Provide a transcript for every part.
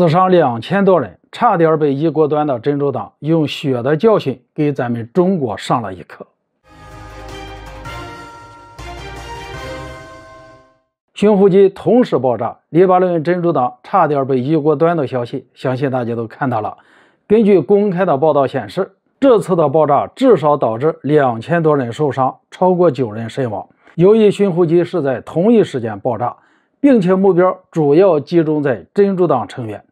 死伤两千多人，差点被一锅端的珍珠党用血的教训给咱们中国上了一课。寻呼机同时爆炸，黎巴嫩珍珠党差点被一锅端的消息，相信大家都看到了。根据公开的报道显示，这次的爆炸至少导致两千多人受伤，超过九人身亡。由于寻呼机是在同一时间爆炸，并且目标主要集中在珍珠党成员。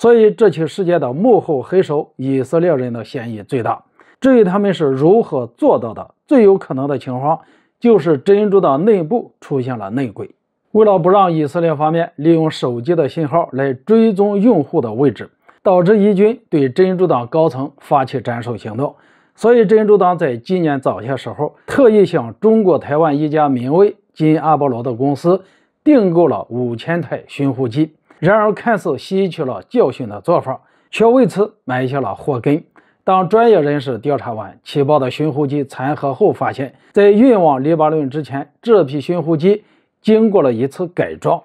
所以，这起事件的幕后黑手，以色列人的嫌疑最大。至于他们是如何做到的，最有可能的情况就是珍珠党内部出现了内鬼。为了不让以色列方面利用手机的信号来追踪用户的位置，导致伊军对珍珠党高层发起斩首行动，所以珍珠党在今年早些时候特意向中国台湾一家名为“金阿波罗”的公司订购了五千台寻呼机。然而，看似吸取了教训的做法，却为此埋下了祸根。当专业人士调查完起爆的寻呼机残骸后，发现，在运往黎巴嫩之前，这批寻呼机经过了一次改装。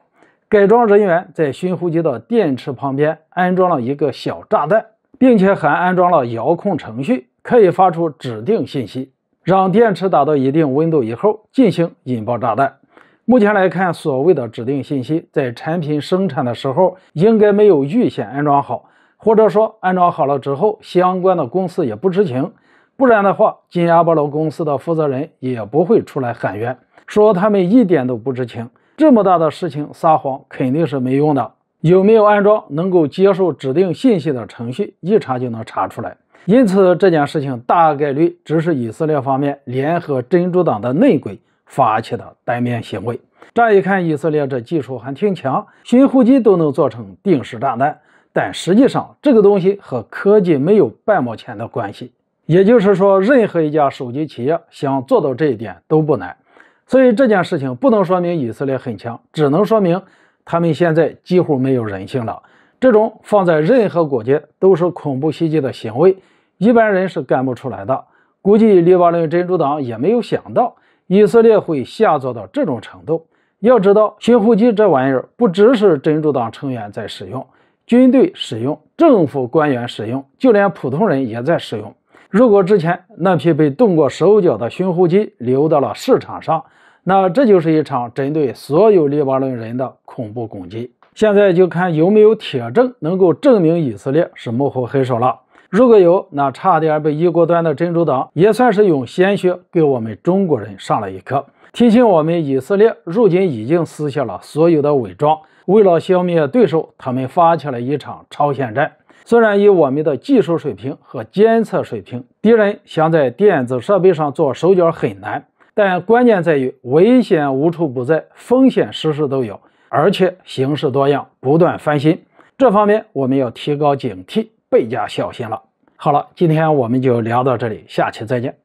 改装人员在寻呼机的电池旁边安装了一个小炸弹，并且还安装了遥控程序，可以发出指定信息，让电池达到一定温度以后进行引爆炸弹。目前来看，所谓的指定信息在产品生产的时候应该没有预先安装好，或者说安装好了之后相关的公司也不知情。不然的话，金阿波罗公司的负责人也不会出来喊冤，说他们一点都不知情。这么大的事情撒谎肯定是没用的。有没有安装能够接受指定信息的程序，一查就能查出来。因此，这件事情大概率只是以色列方面联合珍珠党的内鬼。发起的单面行为，乍一看，以色列这技术还挺强，寻护机都能做成定时炸弹。但实际上，这个东西和科技没有半毛钱的关系。也就是说，任何一家手机企业想做到这一点都不难。所以这件事情不能说明以色列很强，只能说明他们现在几乎没有人性了。这种放在任何国家都是恐怖袭击的行为，一般人是干不出来的。估计黎巴嫩真主党也没有想到。以色列会下作到这种程度？要知道，寻呼机这玩意儿不只是真主党成员在使用，军队使用，政府官员使用，就连普通人也在使用。如果之前那批被动过手脚的寻呼机流到了市场上，那这就是一场针对所有黎巴嫩人的恐怖攻击。现在就看有没有铁证能够证明以色列是幕后黑手了。如果有，那差点被一锅端的珍珠党，也算是用鲜血给我们中国人上了一课，提醒我们：以色列如今已经撕下了所有的伪装，为了消灭对手，他们发起了一场超限战。虽然以我们的技术水平和监测水平，敌人想在电子设备上做手脚很难，但关键在于危险无处不在，风险时时都有，而且形式多样，不断翻新。这方面，我们要提高警惕。倍加小心了。好了，今天我们就聊到这里，下期再见。